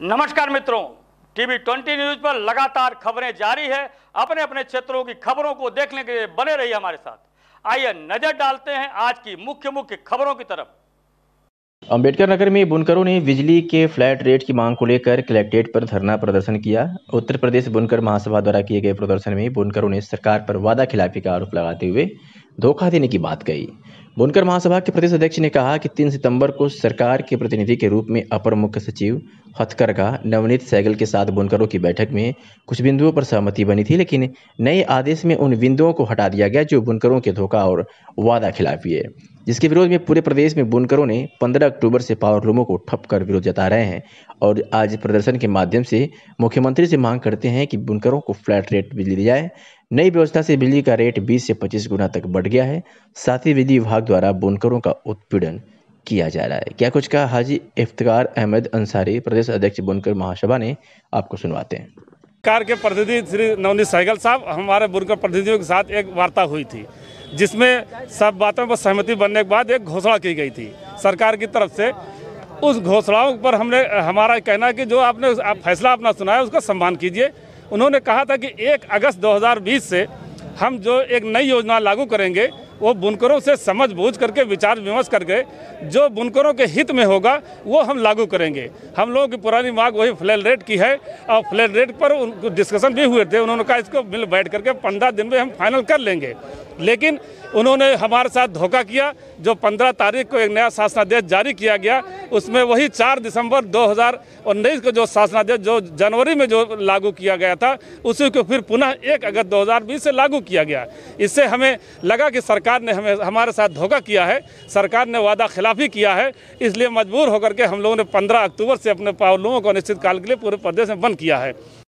नमस्कार मित्रों TV twenty news पर लगातार खबरें जारी है अपने अपने क्षेत्रों की खबरों को देखने के लिए बने रहिए हमारे साथ आइए नजर डालते हैं आज की मुख्य मुख्य खबरों की तरफ अंबेडकर नगर में बुनकरों ने बिजली के फ्लैट रेट की मांग को लेकर कलेक्ट्रेट पर धरना प्रदर्शन किया उत्तर प्रदेश बुनकर महासभा द्वारा किए गए प्रदर्शन में बुनकरों ने सरकार पर वादा खिलाफी का आरोप लगाते हुए धोखा देने की बात कही बुनकर महासभा के प्रदेश अध्यक्ष ने कहा कि 3 सितंबर को सरकार के प्रतिनिधि के रूप में अपर मुख्य सचिव हथकरघा नवनीत सैगल के साथ बुनकरों की बैठक में कुछ बिंदुओं पर सहमति बनी थी लेकिन नए आदेश में उन बिंदुओं को हटा दिया गया जो बुनकरों के धोखा और वादा खिलाफी है जिसके विरोध में पूरे प्रदेश में बुनकरों ने 15 अक्टूबर से पावर लूमों को ठप कर विरोध जता रहे हैं और आज प्रदर्शन के माध्यम से मुख्यमंत्री से मांग करते हैं कि बुनकरों को फ्लैट रेट बिजली दी जाए नई व्यवस्था से बिजली का रेट 20 से 25 गुना तक बढ़ गया है साथ ही विधि विभाग द्वारा बुनकरों का उत्पीड़न किया जा रहा है क्या कुछ कहा हाजी इफ्तार अहमद अंसारी प्रदेश अध्यक्ष बुनकर महासभा ने आपको सुनवाते हैं कार के प्रतिनिधि श्री नवनीत सहगल साहब हमारे बुनकर प्रतिनिधियों के साथ एक वार्ता हुई थी जिसमें सब बातों पर सहमति बनने के बाद एक घोषणा की गई थी सरकार की तरफ से उस घोषणाओं पर हमने हमारा कहना कि जो आपने फैसला अपना सुनाया उसका सम्मान कीजिए उन्होंने कहा था कि एक अगस्त दो से हम जो एक नई योजना लागू करेंगे वो बुनकरों से समझ बूझ करके विचार विमर्श करके जो बुनकरों के हित में होगा वो हम लागू करेंगे हम लोगों की पुरानी मांग वही फ्लैट रेट की है और फ्लैट रेट पर उनको डिस्कशन भी हुए थे उन्होंने कहा इसको मिल बैठ करके पंद्रह दिन में हम फाइनल कर लेंगे लेकिन उन्होंने हमारे साथ धोखा किया जो 15 तारीख को एक नया शासनादेश जारी किया गया उसमें वही 4 दिसंबर 2019 को जो शासनादेश जो जनवरी में जो लागू किया गया था उसी को फिर पुनः एक अगस्त 2020 से लागू किया गया इससे हमें लगा कि सरकार ने हमें हमारे साथ धोखा किया है सरकार ने वादा खिलाफी किया है इसलिए मजबूर होकर के हम लोगों ने पंद्रह अक्टूबर से अपने पावलुओं को अनिश्चितकाल के लिए पूरे प्रदेश में बंद किया है